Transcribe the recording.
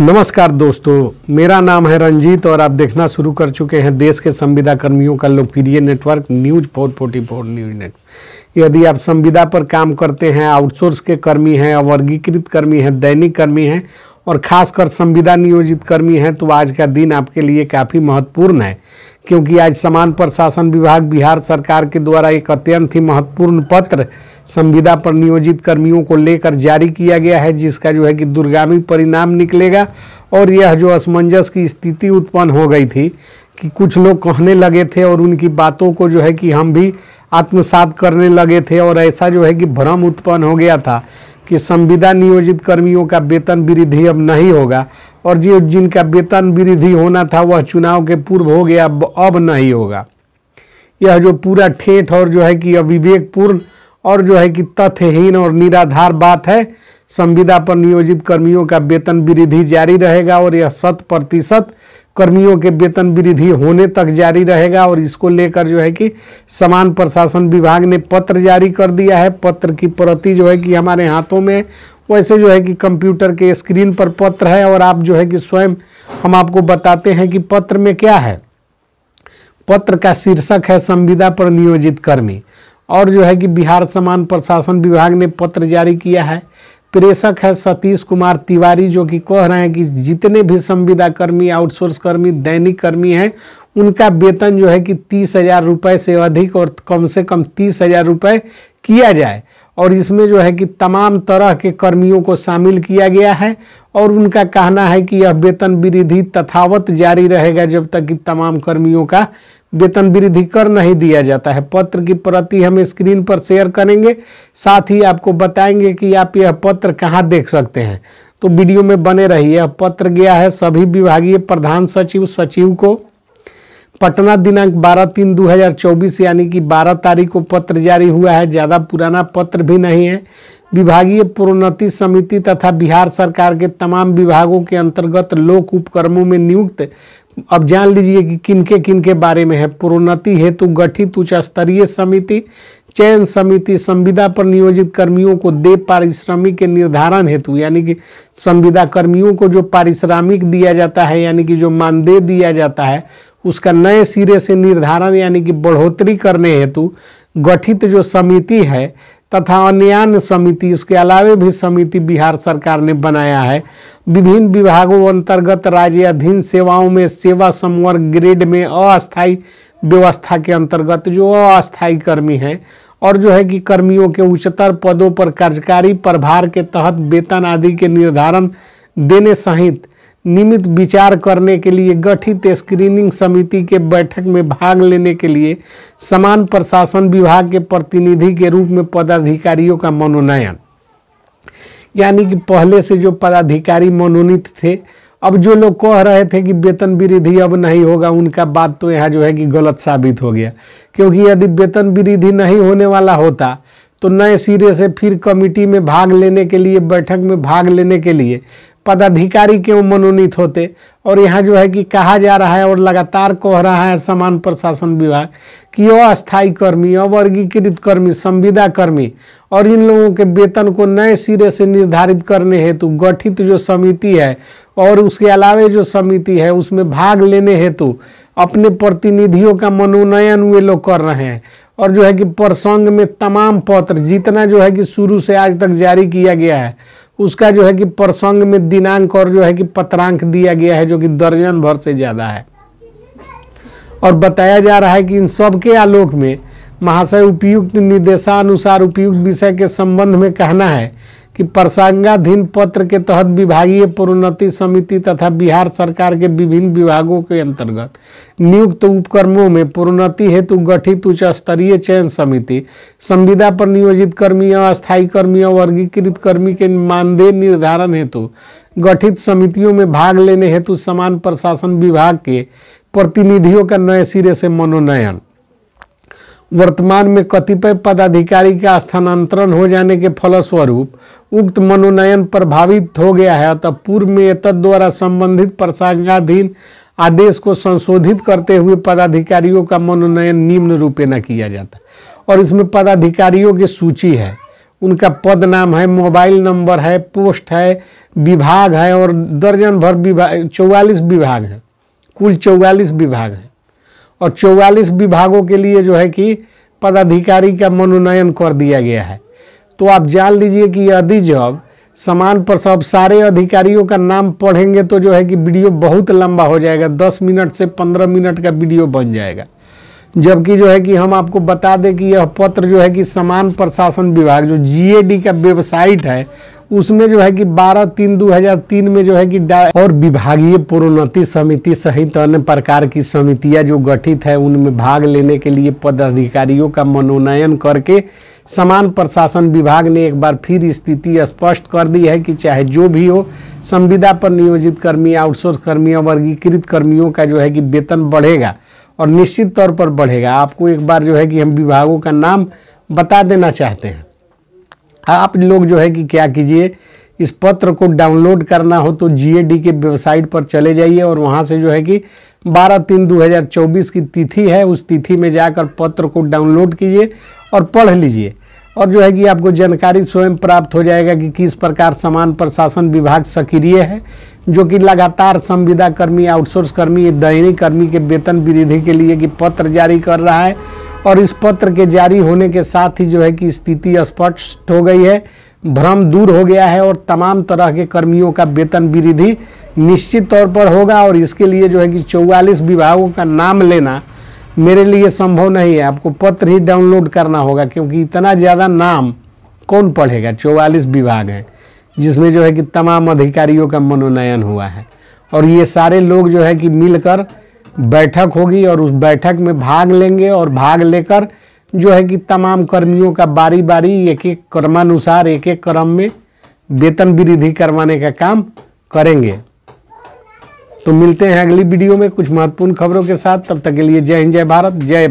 नमस्कार दोस्तों मेरा नाम है रंजीत और आप देखना शुरू कर चुके हैं देश के संविदा कर्मियों का लोकप्रिय network news four forty four news net यदि आप संविदा पर काम करते हैं आउटसोर्स के कर्मी हैं वर्गीकृत कर्मी हैं दैनिक कर्मी हैं और खासकर संविदा नियोजित कर्मी हैं तो आज का दिन आपके लिए काफ़ी महत्वपूर्ण है क्योंकि आज समान प्रशासन विभाग बिहार सरकार के द्वारा एक अत्यंत ही महत्वपूर्ण पत्र संविदा पर नियोजित कर्मियों को लेकर जारी किया गया है जिसका जो है कि दुर्गामी परिणाम निकलेगा और यह जो असमंजस की स्थिति उत्पन्न हो गई थी कि कुछ लोग कहने लगे थे और उनकी बातों को जो है कि हम भी आत्मसात करने लगे थे और ऐसा जो है कि भ्रम उत्पन्न हो गया था कि संविदा नियोजित कर्मियों का वेतन वृद्धि अब नहीं होगा और जो जिनका वेतन वृद्धि होना था वह चुनाव के पूर्व हो गया अब अब नहीं होगा यह जो पूरा ठेठ और जो है कि अविवेकपूर्ण और जो है कि तथ्यहीन और निराधार बात है संविदा पर नियोजित कर्मियों का वेतन वृद्धि जारी रहेगा और यह शत प्रतिशत कर्मियों के वेतन वृद्धि होने तक जारी रहेगा और इसको लेकर जो है कि समान प्रशासन विभाग ने पत्र जारी कर दिया है पत्र की प्रति जो है कि हमारे हाथों में वैसे जो है कि कंप्यूटर के स्क्रीन पर पत्र है और आप जो है कि स्वयं हम आपको बताते हैं कि पत्र में क्या है पत्र का शीर्षक है संविदा पर नियोजित कर्मी और जो है कि बिहार समान प्रशासन विभाग ने पत्र जारी किया है प्रेषक है सतीश कुमार तिवारी जो कि कह रहे हैं कि जितने भी संविदा कर्मी आउटसोर्स कर्मी दैनिक कर्मी हैं उनका वेतन जो है कि तीस हज़ार रुपये से अधिक और कम से कम तीस हज़ार रुपये किया जाए और इसमें जो है कि तमाम तरह के कर्मियों को शामिल किया गया है और उनका कहना है कि यह वेतन वृद्धि तथावत जारी रहेगा जब तक कि तमाम कर्मियों का वेतन वृद्धि कर नहीं दिया जाता है पत्र की प्रति हम स्क्रीन पर शेयर करेंगे साथ ही आपको बताएंगे कि आप यह पत्र कहाँ देख सकते हैं तो वीडियो में बने रहिए पत्र गया है सभी विभागीय प्रधान सचिव सचिव को पटना दिनांक 12 तीन 2024 यानी कि 12 तारीख को पत्र जारी हुआ है ज़्यादा पुराना पत्र भी नहीं है विभागीय प्रोन्नति समिति तथा बिहार सरकार के तमाम विभागों के अंतर्गत लोक उपक्रमों में नियुक्त अब जान लीजिए कि किनके किनके बारे में है प्रोन्नति हेतु गठित उच्च स्तरीय समिति चयन समिति संविदा पर नियोजित कर्मियों को दे पारिश्रमिक के निर्धारण हेतु यानी कि संविदा कर्मियों को जो पारिश्रमिक दिया जाता है यानी कि जो मानदेय दिया जाता है उसका नए सिरे से निर्धारण यानी कि बढ़ोतरी करने हेतु गठित जो समिति है तथा अन्य समिति इसके अलावे भी समिति बिहार सरकार ने बनाया है विभिन्न विभागों अंतर्गत राज्य अधीन सेवाओं में सेवा समवर्ग ग्रेड में अस्थायी व्यवस्था के अंतर्गत जो अस्थायी कर्मी हैं और जो है कि कर्मियों के उच्चतर पदों पर कार्यकारी प्रभार के तहत वेतन आदि के निर्धारण देने सहित नियमित विचार करने के लिए गठित स्क्रीनिंग समिति के बैठक में भाग लेने के लिए समान प्रशासन विभाग के प्रतिनिधि के रूप में पदाधिकारियों का मनोनयन यानी कि पहले से जो पदाधिकारी मनोनीत थे अब जो लोग कह रहे थे कि वेतन वृद्धि अब नहीं होगा उनका बात तो यहाँ जो है कि गलत साबित हो गया क्योंकि यदि वेतन वृद्धि नहीं होने वाला होता तो नए सिरे से फिर कमिटी में भाग लेने के लिए बैठक में भाग लेने के लिए पदाधिकारी क्यों मनोनीत होते और यहाँ जो है कि कहा जा रहा है और लगातार कह रहा है समान प्रशासन विभाग कि अस्थायी कर्मी अवर्गीकृत कर्मी संविदा कर्मी और इन लोगों के वेतन को नए सिरे से निर्धारित करने हेतु गठित जो समिति है और उसके अलावे जो समिति है उसमें भाग लेने हेतु अपने प्रतिनिधियों का मनोनयन वे लोग कर रहे हैं और जो है कि प्रसंग में तमाम पत्र जितना जो है कि शुरू से आज तक जारी किया गया है उसका जो है कि प्रसंग में दिनांक और जो है कि पत्रांक दिया गया है जो कि दर्जन भर से ज़्यादा है और बताया जा रहा है कि इन सब के आलोक में महाशय उपयुक्त निर्देशानुसार उपयुक्त विषय के संबंध में कहना है कि प्रसंगाधीन पत्र के तहत विभागीय प्रोन्नति समिति तथा बिहार सरकार के विभिन्न विभागों के अंतर्गत नियुक्त उपकर्मों में प्रोन्नति हेतु गठित उच्च स्तरीय चयन समिति संविदा पर नियोजित कर्मी अस्थायी कर्मी और वर्गीकृत कर्मी के मानदेय निर्धारण हेतु गठित समितियों में भाग लेने हेतु समान प्रशासन विभाग के प्रतिनिधियों का नए सिरे से मनोनयन वर्तमान में कतिपय पदाधिकारी का स्थानांतरण हो जाने के फलस्वरूप उक्त मनोनयन प्रभावित हो गया है अतः पूर्व में एतद द्वारा संबंधित प्रसंगाधीन आदेश को संशोधित करते हुए पदाधिकारियों का मनोनयन निम्न रूपे न किया जाता और इसमें पदाधिकारियों की सूची है उनका पद नाम है मोबाइल नंबर है पोस्ट है विभाग है और दर्जन भर विभाग चौवालीस विभाग हैं कुल चौवालीस विभाग हैं और चौवालीस विभागों के लिए जो है कि पदाधिकारी का मनोनयन कर दिया गया है तो आप जान लीजिए कि यदि जब समान पर सब सारे अधिकारियों का नाम पढ़ेंगे तो जो है कि वीडियो बहुत लंबा हो जाएगा दस मिनट से पंद्रह मिनट का वीडियो बन जाएगा जबकि जो है कि हम आपको बता दें कि यह पत्र जो है कि समान प्रशासन विभाग जो जीएडी का वेबसाइट है उसमें जो है कि 12 तीन 2003 में जो है कि और विभागीय प्रोन्नति समिति सहित अन्य प्रकार की समितियां जो गठित है उनमें भाग लेने के लिए पदाधिकारियों का मनोनयन करके समान प्रशासन विभाग ने एक बार फिर स्थिति स्पष्ट कर दी है कि चाहे जो भी हो संविदा पर नियोजित कर्मी आउटसोर्स कर्मी और वर्गीकृत कर्मियों का जो है कि वेतन बढ़ेगा और निश्चित तौर पर बढ़ेगा आपको एक बार जो है कि हम विभागों का नाम बता देना चाहते हैं आप लोग जो है कि क्या कीजिए इस पत्र को डाउनलोड करना हो तो जीएडी के वेबसाइट पर चले जाइए और वहाँ से जो है कि 12 तीन 2024 की तिथि है उस तिथि में जाकर पत्र को डाउनलोड कीजिए और पढ़ लीजिए और जो है कि आपको जानकारी स्वयं प्राप्त हो जाएगा कि किस प्रकार समान प्रशासन विभाग सक्रिय है जो कि लगातार संविदा कर्मी आउटसोर्स कर्मी दयनीय कर्मी के वेतन वृद्धि के लिए कि पत्र जारी कर रहा है और इस पत्र के जारी होने के साथ ही जो है कि स्थिति स्पष्ट हो गई है भ्रम दूर हो गया है और तमाम तरह के कर्मियों का वेतन वृद्धि निश्चित तौर पर होगा और इसके लिए जो है कि चौवालीस विभागों का नाम लेना मेरे लिए संभव नहीं है आपको पत्र ही डाउनलोड करना होगा क्योंकि इतना ज़्यादा नाम कौन पढ़ेगा चौवालीस विभाग हैं जिसमें जो है कि तमाम अधिकारियों का मनोनयन हुआ है और ये सारे लोग जो है कि मिलकर बैठक होगी और उस बैठक में भाग लेंगे और भाग लेकर जो है कि तमाम कर्मियों का बारी बारी एक एक क्रमानुसार एक एक क्रम में वेतन वृद्धि करवाने का काम करेंगे तो मिलते हैं अगली वीडियो में कुछ महत्वपूर्ण खबरों के साथ तब तक के लिए जय हिंद जय भारत जय